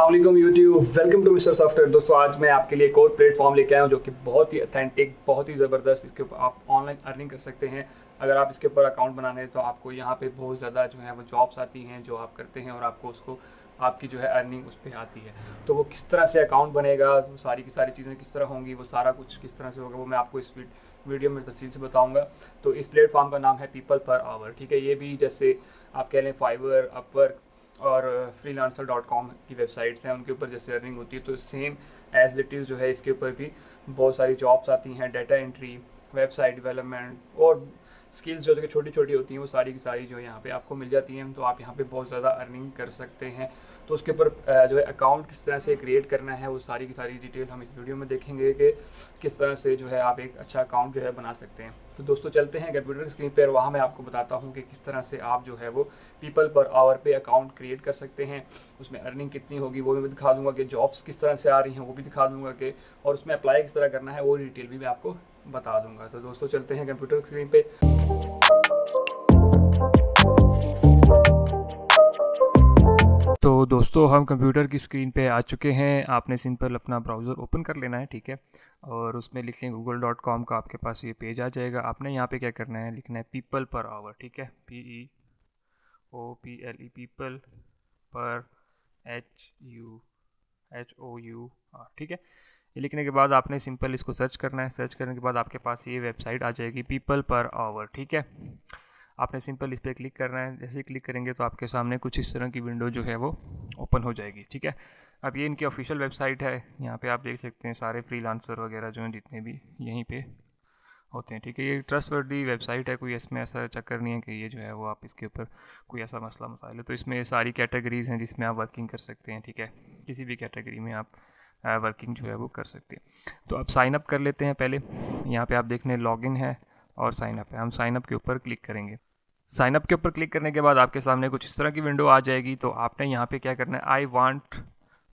Aslam YouTube welcome to Mister Software दोस्तों आज मैं आपके लिए एक और प्लेटफॉर्म लेके आया हूँ जो कि बहुत ही अथेंटिक बहुत ही ज़बरदस्त इसके ऊपर आप ऑनलाइन अर्निंग कर सकते हैं अगर आप इसके ऊपर अकाउंट बनाने हैं तो आपको यहाँ पे बहुत ज़्यादा जो है वो जॉब्स आती हैं जो आप करते हैं और आपको उसको आपकी जो है अर्निंग उस पर आती है तो वो किस तरह से अकाउंट बनेगा तो सारी की सारी चीज़ें किस तरह होंगी वो सारा कुछ किस तरह से होगा वो मैं आपको इस वीडियो में तफसील से बताऊँगा तो इस प्लेटफॉर्म का नाम है पीपल पर आवर ठीक है ये भी जैसे आप कह लें फाइवर अपवर्क और फ्री डॉट कॉम की वेबसाइट्स हैं उनके ऊपर जैसे अर्निंग होती है तो सेम एज इट इज़ जो है इसके ऊपर भी बहुत सारी जॉब्स आती हैं डाटा एंट्री वेबसाइट डेवलपमेंट और स्किल्स जो कि छोटी छोटी होती हैं वो सारी की सारी जो यहाँ पे आपको मिल जाती हैं तो आप यहाँ पे बहुत ज़्यादा अर्निंग कर सकते हैं तो उसके ऊपर जो है अकाउंट किस तरह से क्रिएट करना है वो सारी की सारी डिटेल हम इस वीडियो में देखेंगे कि किस तरह से जो है आप एक अच्छा अकाउंट जो है बना सकते हैं तो दोस्तों चलते हैं कंप्यूटर स्क्रीन पर वहाँ मैं आपको बताता हूँ कि किस तरह से आप जो है वो पीपल पर आवर पे अकाउंट क्रिएट कर सकते हैं उसमें अर्निंग कितनी होगी वो भी मैं दिखा दूंगा कि जॉब्स किस तरह से आ रही हैं वो भी दिखा दूंगा कि और उसमें अप्लाई किस तरह करना है वो डिटेल भी मैं आपको बता दूंगा तो दोस्तों चलते हैं कंप्यूटर स्क्रीन पर तो दोस्तों हम कंप्यूटर की स्क्रीन पे आ चुके हैं आपने सिंपल अपना ब्राउज़र ओपन कर लेना है ठीक है और उसमें लिख लें गूगल डॉट कॉम का आपके पास ये पेज आ जाएगा आपने यहाँ पे क्या करना है लिखना है पीपल पर आवर ठीक है P E O P L E People Per H U H O U R ठीक है ये लिखने के बाद आपने सिंपल इसको सर्च करना है सर्च करने के बाद आपके पास ये वेबसाइट आ जाएगी पीपल पर आवर ठीक है आपने सिंपल इस पर क्लिक करना है जैसे ही क्लिक करेंगे तो आपके सामने कुछ इस तरह की विंडो जो है वो ओपन हो जाएगी ठीक है अब ये इनकी ऑफिशियल वेबसाइट है यहाँ पे आप देख सकते हैं सारे फ्री वगैरह जो हैं जितने भी यहीं पे होते हैं ठीक है ये ट्रस्ट वर्डी वेबसाइट है कोई इसमें ऐसा चक्कर नहीं है कि ये जो है वो आप इसके ऊपर कोई ऐसा मसला मसाइल है तो इसमें सारी कैटेगरीज़ हैं जिसमें आप वर्किंग कर सकते हैं ठीक है किसी भी कैटेगरी में आप वर्किंग जो है वो कर सकते हैं तो आप साइनअप कर लेते हैं पहले यहाँ पे आप देख रहे लॉगिन है और साइनअप है हम साइन अप के ऊपर क्लिक करेंगे साइनअप के ऊपर क्लिक करने के बाद आपके सामने कुछ इस तरह की विंडो आ जाएगी तो आपने यहाँ पे क्या करना है I want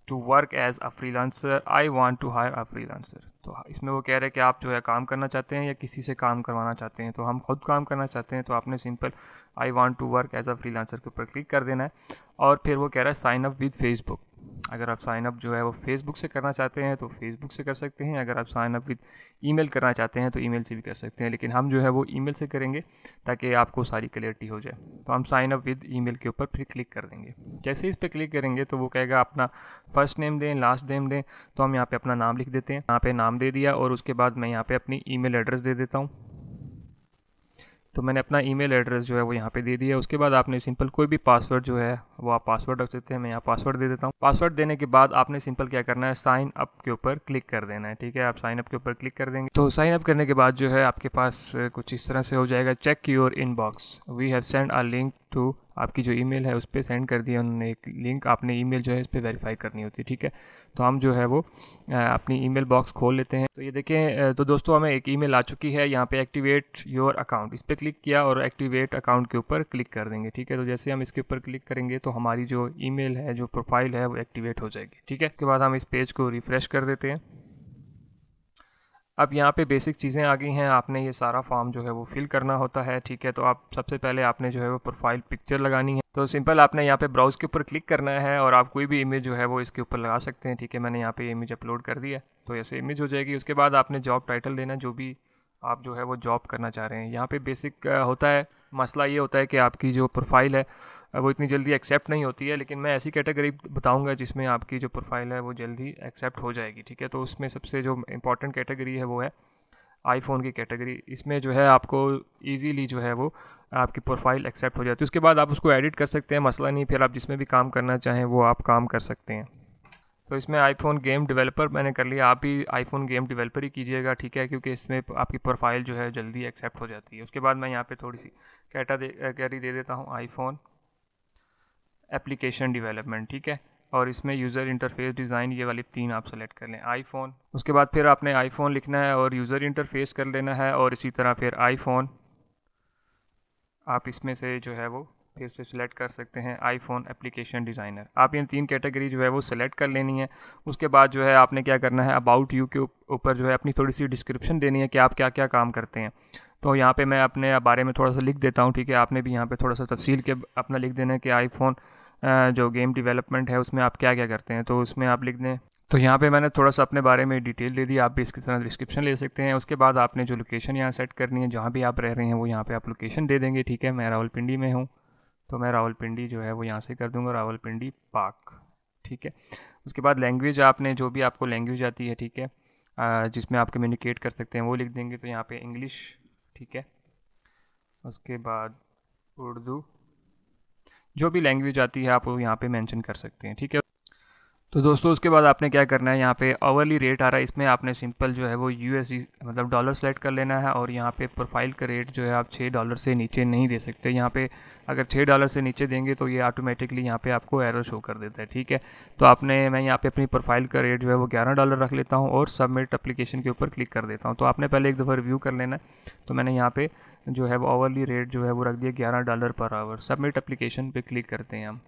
to work as a freelancer I want to hire a freelancer तो इसमें वो कह रहे हैं कि आप जो है काम करना चाहते हैं या किसी से काम करवाना चाहते हैं तो हम खुद काम करना चाहते हैं तो आपने simple I want to work as a freelancer के ऊपर क्लिक कर देना है और फिर वो कह रहा है साइनअप विद फेसबुक अगर आप साइन अप जो है वो फेसबुक से करना चाहते हैं तो फेसबुक से कर सकते हैं अगर आप साइन अप विद ईमेल करना चाहते हैं तो ईमेल से भी कर सकते हैं लेकिन हम जो है वो ईमेल से करेंगे ताकि आपको सारी क्लियरिटी हो जाए तो हम साइन अप विद ईमेल के ऊपर फिर क्लिक कर देंगे जैसे इस पर क्लिक करेंगे तो वो कहेगा अपना फर्स्ट नेम दें लास्ट नेम दें तो हम यहाँ पर अपना नाम लिख देते हैं यहाँ पर नाम दे दिया और उसके बाद मैं यहाँ पर अपनी ई एड्रेस दे देता हूँ तो मैंने अपना ईमेल एड्रेस जो है वो यहाँ पे दे दिया उसके बाद आपने सिंपल कोई भी पासवर्ड जो है वो आप पासवर्ड रख सकते हैं मैं यहाँ पासवर्ड दे देता हूँ पासवर्ड देने के बाद आपने सिंपल क्या करना है साइन अप के ऊपर क्लिक कर देना है ठीक है आप साइन अप के ऊपर क्लिक कर देंगे तो साइन अप करने के बाद जो है आपके पास कुछ इस तरह से हो जाएगा check your inbox we have send a link to आपकी जो ईमेल है उस पर सेंड कर दिया उन्होंने एक लिंक आपने ईमेल जो है इस पर वेरीफाई करनी होती है ठीक है तो हम जो है वो अपनी ईमेल बॉक्स खोल लेते हैं तो ये देखें तो दोस्तों हमें एक ईमेल आ चुकी है यहाँ पे एक्टिवेट योर अकाउंट इस पर क्लिक किया और एक्टिवेट अकाउंट के ऊपर क्लिक कर देंगे ठीक है तो जैसे हम इसके ऊपर क्लिक करेंगे तो हमारी जो ई है जो प्रोफाइल है वो एक्टिवेट हो जाएगी ठीक है उसके बाद हम इस पेज को रिफ्रेश कर देते हैं अब यहाँ पे बेसिक चीज़ें आ गई हैं आपने ये सारा फॉर्म जो है वो फिल करना होता है ठीक है तो आप सबसे पहले आपने जो है वो प्रोफाइल पिक्चर लगानी है तो सिंपल आपने यहाँ पे ब्राउज के ऊपर क्लिक करना है और आप कोई भी इमेज जो है वो इसके ऊपर लगा सकते हैं ठीक है मैंने यहाँ पे इमेज अपलोड कर दिया तो ऐसे इमेज हो जाएगी उसके बाद आपने जॉब टाइटल देना जो भी आप जो है वो जॉब करना चाह रहे हैं यहाँ पे बेसिक होता है मसला ये होता है कि आपकी जो प्रोफाइल है वो इतनी जल्दी एक्सेप्ट नहीं होती है लेकिन मैं ऐसी कैटेगरी बताऊंगा जिसमें आपकी जो प्रोफाइल है वो जल्दी एक्सेप्ट हो जाएगी ठीक है तो उसमें सबसे जो इंपॉर्टेंट कैटेगरी है वो है आईफोन की कैटेगरी इसमें जो है आपको ईज़ीली जो है वो आपकी प्रोफाइल एक्सेप्ट हो जाती है उसके बाद आप उसको एडिट कर सकते हैं मसला नहीं फिर आप जिसमें भी काम करना चाहें वो आप काम कर सकते हैं तो इसमें आईफोन गेम डेवलपर मैंने कर लिया आप भी आईफोन गेम डेवलपर ही कीजिएगा ठीक है क्योंकि इसमें आपकी प्रोफाइल जो है जल्दी एक्सेप्ट हो जाती है उसके बाद मैं यहाँ पे थोड़ी सी कैटा दे कैरी दे देता हूँ आईफोन एप्लीकेशन डेवलपमेंट ठीक है और इसमें यूज़र इंटरफेस डिज़ाइन ये वाली तीन आप सेलेक्ट कर लें आईफोन उसके बाद फिर आपने आईफोन लिखना है और यूज़र इंटरफेस कर लेना है और इसी तरह फिर आईफोन आप इसमें से जो है वो फिर से सिलेक्ट कर सकते हैं आईफोन एप्लीकेशन डिज़ाइनर आप इन तीन कैटेगरी जो है वो सिलेक्ट कर लेनी है उसके बाद जो है आपने क्या करना है अबाउट यू के ऊपर जो है अपनी थोड़ी सी डिस्क्रिप्शन देनी है कि आप क्या क्या काम करते हैं तो यहाँ पे मैं अपने बारे में थोड़ा सा लिख देता हूँ ठीक है आपने भी यहाँ पे थोड़ा सा तफसील के अपना लिख देना है कि आईफोन जो गेम डिवेलपमेंट है उसमें आप क्या क्या करते हैं तो उसमें आप लिख दें तो यहाँ पे मैंने थोड़ा सा अपने बारे में डिटेल दे दी आप भी इसकी तरह डिस्क्रिप्शन ले सकते हैं उसके बाद आपने जो लोकेशन यहाँ सेट करनी है जहाँ भी आप रह रहे हैं वो यहाँ पे आप लोकेशन दे देंगे ठीक है मैं रावलपिंडी में हूँ तो मैं रावलपिंडी जो है वो यहाँ से कर दूँगा रावलपिंडी पाक ठीक है उसके बाद लैंग्वेज आपने जो भी आपको लैंग्वेज आती है ठीक है जिसमें आप कम्युनिकेट कर सकते हैं वो लिख देंगे तो यहाँ पे इंग्लिश ठीक है उसके बाद उर्दू जो भी लैंग्वेज आती है आप वो यहाँ पे मेंशन कर सकते हैं ठीक है तो दोस्तों उसके बाद आपने क्या करना है यहाँ पे आवरली रेट आ रहा है इसमें आपने सिंपल जो है वो यू मतलब डॉलर सेलेक्ट कर लेना है और यहाँ पे प्रोफाइल का रेट जो है आप छः डॉलर से नीचे नहीं दे सकते यहाँ पे अगर छः डॉलर से नीचे देंगे तो ये ऑटोमेटिकली यहाँ पे आपको एरर शो कर देता है ठीक है तो आपने मैं यहाँ पर अपनी प्रोफाइल का रेट जो है वो ग्यारह डॉलर रख लेता हूँ और सबमिट अप्लीकेशन के ऊपर क्लिक कर देता हूँ तो आपने पहले एक दफ़ा रिव्यू कर लेना है तो मैंने यहाँ पर जो है वो आवरली रेट जो है वो रख दिया ग्यारह dollar per hour submit application पर क्लिक करते हैं हम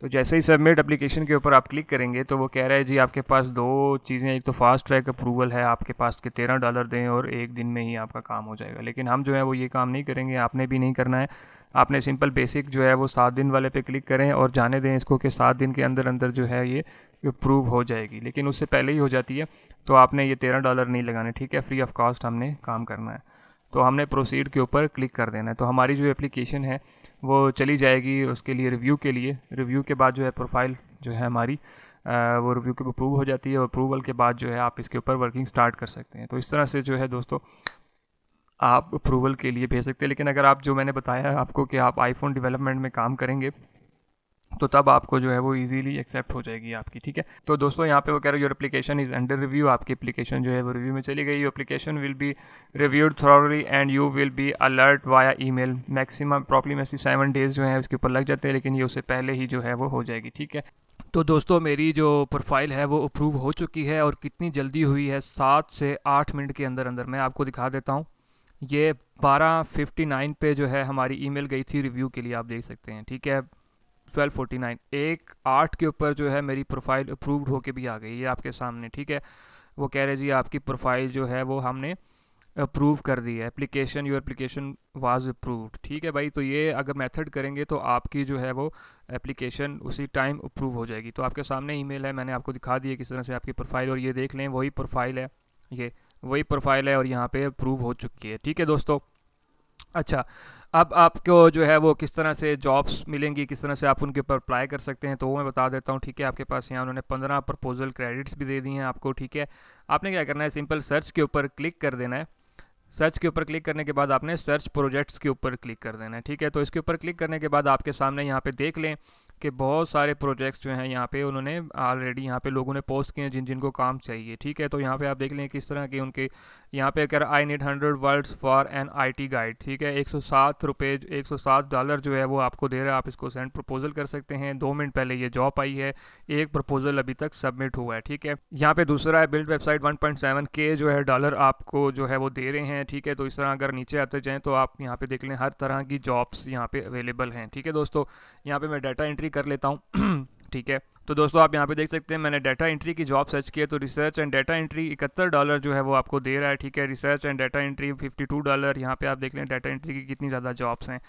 तो जैसे ही सबमिट एप्लीकेशन के ऊपर आप क्लिक करेंगे तो वो कह रहा है जी आपके पास दो चीज़ें एक तो फास्ट ट्रैक अप्रूवल है आपके पास के तेरह डॉलर दें और एक दिन में ही आपका काम हो जाएगा लेकिन हम जो है वो ये काम नहीं करेंगे आपने भी नहीं करना है आपने सिंपल बेसिक जो है वो सात दिन वाले पे क्लिक करें और जाने दें इसको कि सात दिन के अंदर अंदर जो है ये अप्रूव हो जाएगी लेकिन उससे पहले ही हो जाती है तो आपने ये तेरह डॉलर नहीं लगाने ठीक है फ्री ऑफ कॉस्ट हमने काम करना है तो हमने प्रोसीड के ऊपर क्लिक कर देना है तो हमारी जो एप्लीकेशन है वो चली जाएगी उसके लिए रिव्यू के लिए रिव्यू के बाद जो है प्रोफाइल जो है हमारी वो रिव्यू के अप्रूव हो जाती है और अप्रूवल के बाद जो है आप इसके ऊपर वर्किंग स्टार्ट कर सकते हैं तो इस तरह से जो है दोस्तों आप अप्रूवल के लिए भेज सकते हैं लेकिन अगर आप जो मैंने बताया आपको कि आप आईफोन डेवलपमेंट में काम करेंगे तो तब आपको जो है वो इजीली एक्सेप्ट हो जाएगी आपकी ठीक है तो दोस्तों यहाँ पे वो कह रहे your application is under review आपकी एप्लीकेशन जो है वो रिव्यू में चली गई your application will be reviewed thoroughly and you will be alert via email maximum problem ऐसी सेवन डेज़ जो है उसके ऊपर लग जाते हैं लेकिन ये उससे पहले ही जो है वो हो जाएगी ठीक है तो दोस्तों मेरी जो प्रोफाइल है वो अप्रूव हो चुकी है और कितनी जल्दी हुई है सात से आठ मिनट के अंदर अंदर मैं आपको दिखा देता हूँ ये बारह फिफ्टी नाइन पे जो है हमारी ईमेल गई थी रिव्यू के लिए आप देख सकते हैं ठीक है ट्वेल्व फोर्टी नाइन एक आठ के ऊपर जो है मेरी प्रोफाइल अप्रूव्ड होके भी आ गई है आपके सामने ठीक है वो कह रहे जी आपकी प्रोफाइल जो है वो हमने अप्रूव कर दी है application your application was approved ठीक है भाई तो ये अगर मेथड करेंगे तो आपकी जो है वो एप्लीकेशन उसी टाइम अप्रूव हो जाएगी तो आपके सामने ईमेल है मैंने आपको दिखा दी है किस तरह से आपकी प्रोफाइल और ये देख लें वही प्रोफाइल है ये वही प्रोफाइल है और यहाँ पे अप्रूव हो चुकी है ठीक है दोस्तों अच्छा अब आपको जो है वो किस तरह से जॉब्स मिलेंगी किस तरह से आप उनके ऊपर अप्लाई कर सकते हैं तो वो मैं बता देता हूँ ठीक है आपके पास यहाँ उन्होंने पंद्रह प्रपोजल क्रेडिट्स भी दे दिए हैं आपको ठीक है आपने क्या करना है सिंपल सर्च के ऊपर क्लिक कर देना है सर्च के ऊपर क्लिक करने के बाद आपने सर्च प्रोजेक्ट्स के ऊपर क्लिक कर देना है ठीक है तो इसके ऊपर क्लिक करने के बाद आपके सामने यहाँ पे देख लें कि बहुत सारे प्रोजेक्ट्स जो हैं यहाँ पे उन्होंने ऑलरेडी यहाँ पे लोगों ने पोस्ट किए हैं जिन जिनको काम चाहिए ठीक है तो यहाँ पे आप देख लें किस तरह के उनके यहाँ पे कह रहा I need hundred words for an IT guide ठीक है एक सौ सात रुपये एक सौ सात डॉलर जो है वो आपको दे रहा है आप इसको सेंड प्रपोजल कर सकते हैं दो मिनट पहले ये जॉब आई है एक प्रपोजल अभी तक सबमिट हुआ है ठीक है यहाँ पे दूसरा है build website one point seven K जो है डॉलर आपको जो है वो दे रहे हैं ठीक है तो इस तरह अगर नीचे आते जाएँ तो आप यहाँ पे देख लें हर तरह की जॉब्स यहाँ पे अवेलेबल हैं ठीक है दोस्तों यहाँ पे मैं डाटा एंट्री कर लेता हूँ ठीक है तो दोस्तों आप यहाँ पे देख सकते हैं मैंने डाटा एंट्री की जॉब सर्च की है तो रिसर्च एंड डाटा एंट्री इकहत्तर डॉलर जो है वो आपको दे रहा है ठीक है research and data entry 52 dollar यहाँ पे आप देख लें डाटा एंट्री की कितनी ज़्यादा जॉब्स हैं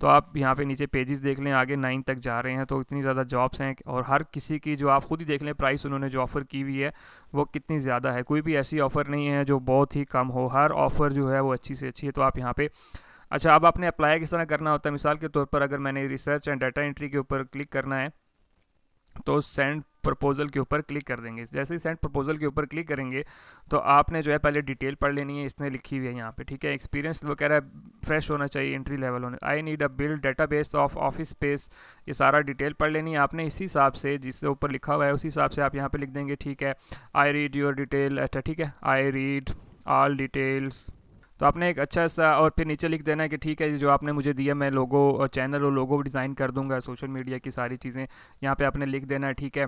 तो आप यहाँ पे नीचे पेजेस देख लें आगे नाइन तक जा रहे हैं तो इतनी ज़्यादा जॉब्स हैं और हर किसी की जो आप खुद ही देख लें प्राइस उन्होंने जो ऑफ़र की हुई है वो कितनी ज़्यादा है कोई भी ऐसी ऑफ़र नहीं है जो बहुत ही कम हो हर ऑफ़र जो है वो अच्छी से अच्छी है तो आप यहाँ पर अच्छा अब आपने अप्लाई किस तरह करना होता है मिसाल के तौर पर अगर मैंने रिसर्च एंड डाटा एंट्री के ऊपर क्लिक करना है तो सेंड प्रपोजल के ऊपर क्लिक कर देंगे जैसे ही सेंड प्रपोजल के ऊपर क्लिक करेंगे तो आपने जो है पहले डिटेल पढ़ लेनी है इसने लिखी हुई है यहाँ पे ठीक है एक्सपीरियंस वगैरह फ्रेश होना चाहिए एंट्री लेवल होने I need a build base of office space ये सारा डिटेल पढ़ लेनी है आपने इसी हिसाब से जिससे ऊपर लिखा हुआ है उसी हिसाब से आप यहाँ पर लिख देंगे ठीक है आई रीड योर डिटेल अच्छा ठीक है आई रीड ऑल डिटेल्स तो आपने एक अच्छा सा और फिर नीचे लिख देना है कि ठीक है जो आपने मुझे दिया मैं लोगो चैनल और लोगो डिज़ाइन कर दूंगा सोशल मीडिया की सारी चीज़ें यहाँ पे आपने लिख देना है ठीक है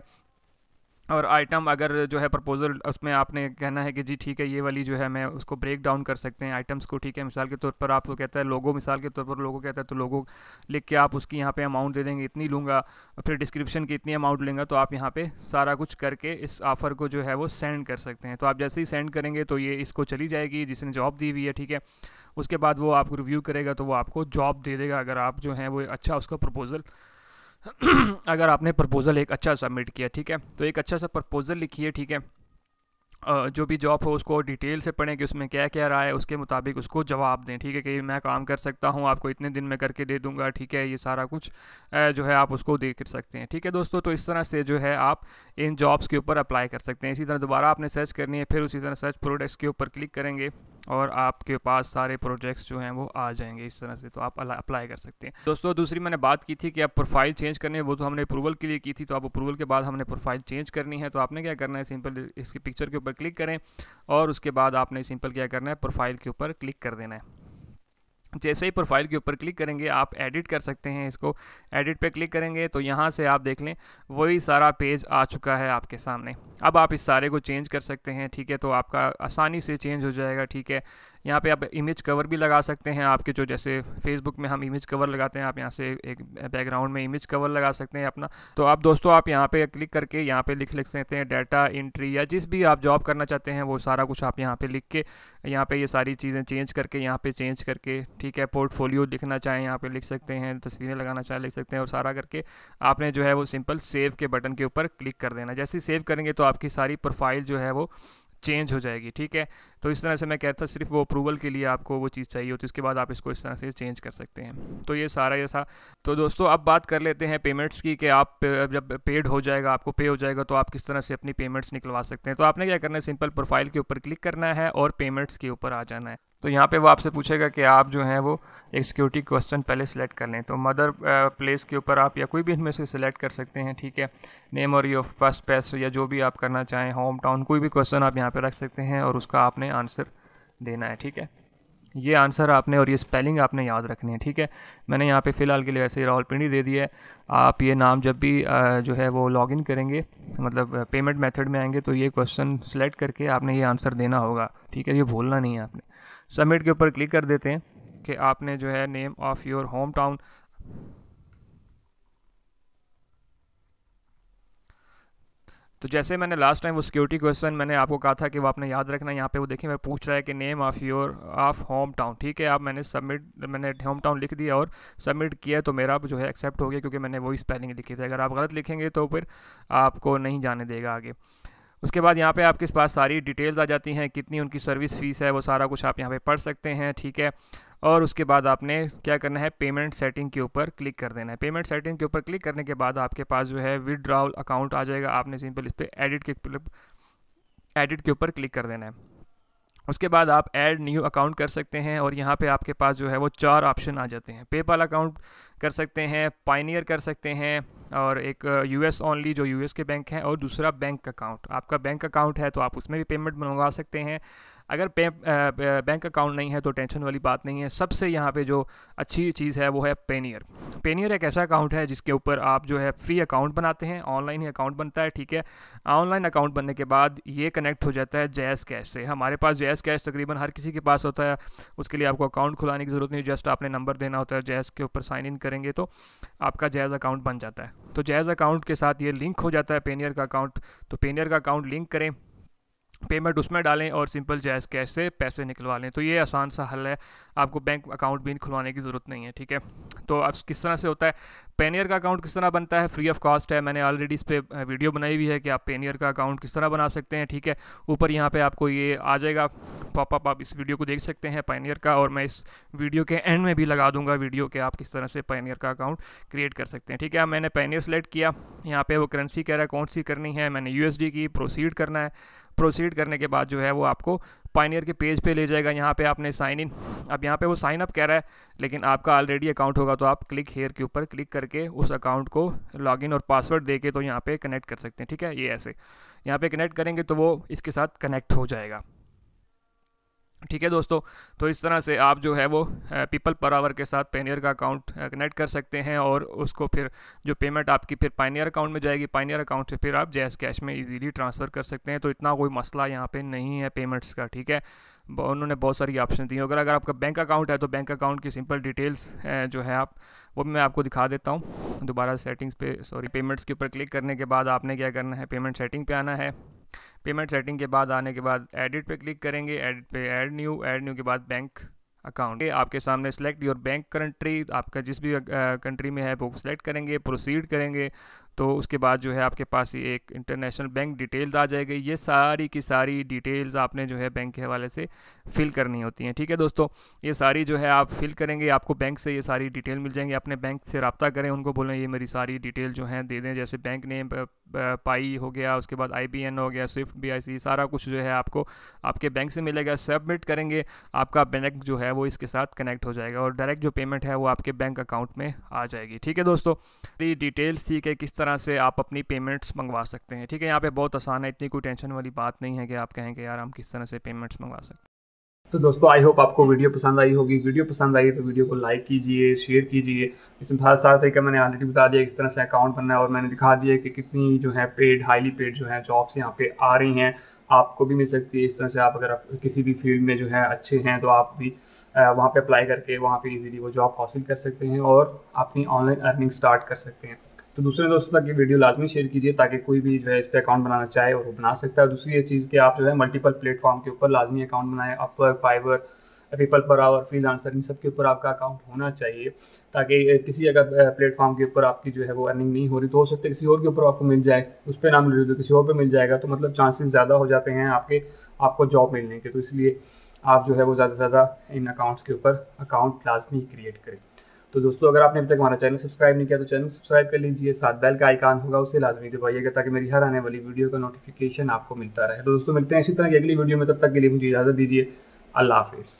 और आइटम अगर जो है प्रपोज़ल उसमें आपने कहना है कि जी ठीक है ये वाली जो है मैं उसको ब्रेक डाउन कर सकते हैं आइटम्स को ठीक है मिसाल के तौर पर आप तो कहता है लोगो मिसाल के तौर पर लोगो कहता है तो लोगो लिख के आप उसकी यहाँ पे अमाउंट दे देंगे इतनी लूँगा फिर डिस्क्रिप्शन की इतनी अमाउंट लेंगे तो आप यहाँ पर सारा कुछ करके इस ऑफ़र को जो है वो सेंड कर सकते हैं तो आप जैसे ही सेंड करेंगे तो ये इसको चली जाएगी जिसने जॉब दी हुई है ठीक है उसके बाद वो आपको रिव्यू करेगा तो वो आपको जॉब दे देगा अगर आप जो है वो अच्छा उसका प्रपोज़ल अगर आपने प्रपोज़ल एक अच्छा सबमिट किया ठीक है तो एक अच्छा सा प्रपोज़ल लिखिए ठीक है जो भी जॉब हो उसको डिटेल से पढ़ें कि उसमें क्या क्या रहा है उसके मुताबिक उसको जवाब दें ठीक है कि मैं काम कर सकता हूँ आपको इतने दिन में करके दे दूंगा ठीक है ये सारा कुछ जो है आप उसको देख सकते हैं ठीक है दोस्तों तो इस तरह से जो है आप इन जॉब्स के ऊपर अप्लाई कर सकते हैं इसी तरह दोबारा आपने सर्च करनी है फिर उसी तरह सर्च प्रोडक्ट्स के ऊपर क्लिक करेंगे और आपके पास सारे प्रोजेक्ट्स जो हैं वो आ जाएंगे इस तरह से तो आप अप्लाई कर सकते हैं दोस्तों दूसरी मैंने बात की थी कि आप प्रोफाइल चेंज करने वो तो हमने अप्रूवल के लिए की थी तो आप अप्रूवल के बाद हमने प्रोफाइल चेंज करनी है तो आपने क्या करना है सिंपल इसकी पिक्चर के ऊपर क्लिक करें और उसके बाद आपने सिंपल क्या करना है प्रोफाइल के ऊपर क्लिक कर देना है जैसे ही प्रोफाइल के ऊपर क्लिक करेंगे आप एडिट कर सकते हैं इसको एडिट पे क्लिक करेंगे तो यहाँ से आप देख लें वही सारा पेज आ चुका है आपके सामने अब आप इस सारे को चेंज कर सकते हैं ठीक है तो आपका आसानी से चेंज हो जाएगा ठीक है यहाँ पे आप इमेज कवर भी लगा सकते हैं आपके जो जैसे फेसबुक में हम इमेज कवर लगाते हैं आप यहाँ से एक बैकग्राउंड में इमेज कवर लगा सकते हैं अपना तो आप दोस्तों आप यहाँ पे क्लिक करके यहाँ पे लिख लिख सकते हैं डाटा इंट्री या जिस भी आप जॉब करना चाहते हैं वो सारा कुछ आप यहाँ पर लिख के यहाँ पर ये सारी चीज़ें चेंज करके यहाँ पर चेंज करके ठीक है पोर्टफोलियो लिखना चाहें यहाँ पर लिख सकते हैं तस्वीरें लगाना चाहें लिख सकते हैं और सारा करके आपने जो है वो सिंपल सेव के बटन के ऊपर क्लिक कर देना जैसे सेव करेंगे तो आपकी सारी प्रोफाइल जो है वो चेंज हो जाएगी ठीक है तो इस तरह से मैं कहता सिर्फ वो अप्रूवल के लिए आपको वो चीज़ चाहिए होती है उसके बाद आप इसको इस तरह से चेंज कर सकते हैं तो ये सारा ये था तो दोस्तों अब बात कर लेते हैं पेमेंट्स की कि आप जब पेड हो जाएगा आपको पे हो जाएगा तो आप किस तरह से अपनी पेमेंट्स निकलवा सकते हैं तो आपने क्या करना है सिंपल प्रोफाइल के ऊपर क्लिक करना है और पेमेंट्स के ऊपर आ जाना है तो यहाँ पे वो आपसे पूछेगा कि आप जो हैं वो एक सिक्योरिटी क्वेश्चन पहले सेलेक्ट कर लें तो मदर प्लेस uh, के ऊपर आप या कोई भी इनमें से सिलेक्ट कर सकते हैं ठीक है नेम और योर फर्स्ट पेस या जो भी आप करना चाहें होम टाउन कोई भी क्वेश्चन आप यहाँ पर रख सकते हैं और उसका आपने आंसर देना है ठीक है ये आंसर आपने और ये स्पेलिंग आपने याद रखनी है ठीक है मैंने यहाँ पे फ़िलहाल के लिए वैसे ही रावलपिंडी दे दी है आप ये नाम जब भी uh, जो है वो लॉगिन करेंगे मतलब पेमेंट uh, मेथड में आएंगे तो ये क्वेश्चन सेलेक्ट करके आपने ये आंसर देना होगा ठीक है ये भूलना नहीं है आपने सबमिट के ऊपर क्लिक कर देते हैं कि आपने जो है name of your home town तो जैसे मैंने लास्ट टाइम वो सिक्योरिटी क्वेश्चन मैंने आपको कहा था कि वो आपने याद रखना है यहाँ पे वो देखिए मैं पूछ रहा है कि name of your of home town ठीक है आप मैंने सबमिट मैंने होम टाउन लिख दिया और सबमिट किया तो मेरा जो है एक्सेप्ट हो गया क्योंकि मैंने वही स्पेलिंग लिखी थी अगर आप गलत लिखेंगे तो फिर आपको नहीं जाने देगा आगे उसके बाद यहाँ पे आपके पास सारी डिटेल्स आ जाती हैं कितनी उनकी सर्विस फ़ीस है वो सारा कुछ आप यहाँ पे पढ़ सकते हैं ठीक है और उसके बाद आपने क्या करना है पेमेंट सेटिंग के ऊपर क्लिक कर देना है पेमेंट सेटिंग के ऊपर क्लिक करने के बाद आपके पास जो है विदड्रावल अकाउंट आ जाएगा आपने सिंपल इस पर एडिट के एडिट मतलब के ऊपर क्लिक कर देना है उसके बाद आप ऐड न्यू अकाउंट कर सकते हैं और यहाँ पे आपके पास जो है वो चार ऑप्शन आ जाते हैं पेपाल अकाउंट कर सकते हैं पाइनियर कर सकते हैं और एक यूएस ओनली जो यूएस के बैंक हैं और दूसरा बैंक अकाउंट आपका बैंक अकाउंट है तो आप उसमें भी पेमेंट मंगवा सकते हैं अगर पे बैंक अकाउंट नहीं है तो टेंशन वाली बात नहीं है सबसे यहाँ पे जो अच्छी चीज़ है वो है पेनियर पेनियर एक ऐसा अकाउंट है जिसके ऊपर आप जो है फ्री अकाउंट बनाते हैं ऑनलाइन ही अकाउंट बनता है ठीक है ऑनलाइन अकाउंट बनने के बाद ये कनेक्ट हो जाता है जैस कैश से हमारे पास जैस कैश तकरीबन हर किसी के पास होता है उसके लिए आपको अकाउंट खुलाने की ज़रूरत नहीं जस्ट आपने नंबर देना होता है जैस के ऊपर साइन इन करेंगे तो आपका जैज़ अकाउंट बन जाता है तो जैज़ अकाउंट के साथ ये लिंक हो जाता है पेनियर का अकाउंट तो पेनियर का अकाउंट लिंक करें पेमेंट उसमें डालें और सिंपल जैस कैश से पैसे निकलवा लें तो ये आसान सा हल है आपको बैंक अकाउंट भी खुलवाने की ज़रूरत नहीं है ठीक है तो अब किस तरह से होता है पेनियर का अकाउंट किस तरह बनता है फ्री ऑफ कॉस्ट है मैंने ऑलरेडी इस पर वीडियो बनाई हुई है कि आप पेनियर का अकाउंट किस तरह बना सकते हैं ठीक है ऊपर यहाँ पर आपको ये आ जाएगा पॉपअप आप इस वीडियो को देख सकते हैं पेनियर का और मैं इस वीडियो के एंड में भी लगा दूंगा वीडियो के आप किस तरह से पेनियर का अकाउंट क्रिएट कर सकते हैं ठीक है मैंने पेनियर सेलेक्ट किया यहाँ पर वो करेंसी कह रहा है कौन सी करनी है मैंने यू की प्रोसीड करना है प्रोसीड करने के बाद जो है वो आपको पाइनियर के पेज पे ले जाएगा यहाँ पे आपने साइन इन अब यहाँ पे वो साइन अप कह रहा है लेकिन आपका ऑलरेडी अकाउंट होगा तो आप क्लिक हेयर के ऊपर क्लिक करके उस अकाउंट को लॉगिन और पासवर्ड दे के तो यहाँ पे कनेक्ट कर सकते हैं ठीक है ये ऐसे यहाँ पे कनेक्ट करेंगे तो वो इसके साथ कनेक्ट हो जाएगा ठीक है दोस्तों तो इस तरह से आप जो है वो पीपल पर आवर के साथ पेनियर का अकाउंट कनेक्ट कर सकते हैं और उसको फिर जो पेमेंट आपकी फिर पाइनियर अकाउंट में जाएगी पाइनियर अकाउंट से फिर आप जैस कैश में इजीली ट्रांसफ़र कर सकते हैं तो इतना कोई मसला यहाँ पे नहीं है पेमेंट्स का ठीक है उन्होंने बहुत सारी ऑप्शन दी अगर अगर आपका बैंक अकाउंट है तो बैंक अकाउंट की सिंपल डिटेल्स जो है आप वो मैं आपको दिखा देता हूँ दोबारा सेटिंग्स पे सॉरी पेमेंट्स के ऊपर क्लिक करने के बाद आपने क्या करना है पेमेंट सेटिंग पे आना है पेमेंट सेटिंग के बाद आने के बाद एडिट पे क्लिक करेंगे एडिट पे ऐड न्यू ऐड न्यू के बाद बैंक अकाउंट आपके सामने सेलेक्ट योर बैंक कंट्री आपका जिस भी कंट्री में है वो सेलेक्ट करेंगे प्रोसीड करेंगे तो उसके बाद जो है आपके पास ये एक इंटरनेशनल बैंक डिटेल्स आ जाएगी ये सारी की सारी डिटेल्स आपने जो है बैंक के हवाले से फिल करनी होती हैं ठीक है दोस्तों ये सारी जो है आप फिल करेंगे आपको बैंक से ये सारी डिटेल मिल जाएंगी अपने बैंक से रबता करें उनको बोलें ये मेरी सारी डिटेल जो है दे दें जैसे बैंक नेम पाई हो गया उसके बाद आई हो गया स्विफ्ट बी सारा कुछ जो है आपको आपके बैंक से मिलेगा सबमिट करेंगे आपका बैंक जो है वो इसके साथ कनेक्ट हो जाएगा और डायरेक्ट जो पेमेंट है वो आपके बैंक अकाउंट में आ जाएगी ठीक है दोस्तों डिटेल्स ठीक है किस तरह तरह से आप अपनी पेमेंट्स मंगवा सकते हैं ठीक है यहाँ पे बहुत आसान है इतनी कोई टेंशन वाली बात नहीं है कि आप कहें कि यार हम किस तरह से पेमेंट्स मंगवा सकते हैं तो दोस्तों आई होप आपको वीडियो पसंद आई होगी वीडियो पसंद आई तो वीडियो को लाइक कीजिए शेयर कीजिए इसमें बहुत साल तरीका मैंने ऑलरेडी बता दिया किस तरह से अकाउंट बनना है और मैंने दिखा दिया कि कितनी जो है पेड हाईली पेड जो है जॉब्स यहाँ पे आ रही हैं आपको भी मिल सकती है इस तरह से आप अगर किसी भी फील्ड में जो है अच्छे हैं तो आप भी वहाँ पर अप्लाई करके वहाँ पर ईजिली वो जॉब हासिल कर सकते हैं और अपनी ऑनलाइन अर्निंग स्टार्ट कर सकते हैं तो दूसरे दोस्तों तक ये वीडियो लाजमी शेयर कीजिए ताकि कोई भी जो है इस पर अकाउंट बनाना चाहे और वो बना सकता है दूसरी ये चीज़ कि आप जो है मल्टीपल प्लेटफॉर्म के ऊपर लाजमी अकाउंट बनाएं अपर Fiverr People Per Hour freelancer इन सब के ऊपर आपका अकाउंट होना चाहिए ताकि किसी अगर प्लेटफॉर्म के ऊपर आपकी जो है वो अर्निंग नहीं हो रही तो हो सकता है किसी और के ऊपर आपको मिल जाए उस पर नाम ले तो किसी और पर मिल जाएगा तो मतलब चांसेस ज़्यादा हो जाते हैं आपके आपको जॉब मिलने के तो इसलिए आप जो है वो ज़्यादा से ज़्यादा इन अकाउंट्स के ऊपर अकाउंट लाजमी क्रिएट करें तो दोस्तों अगर आपने अभी तक हमारा चैनल सब्सक्राइब नहीं किया तो चैनल सब्सक्राइब कर लीजिए साथ बेल का आइकान होगा उसे लाजमी दबाइएगा ताकि मेरी हर आने वाली वीडियो का नोटिफिकेशन आपको मिलता रहे तो दोस्तों मिलते हैं इसी तरह की अगली वीडियो में तब तक के लिए मुझे इजाज़त दीजिए अल्लाह हाफिज़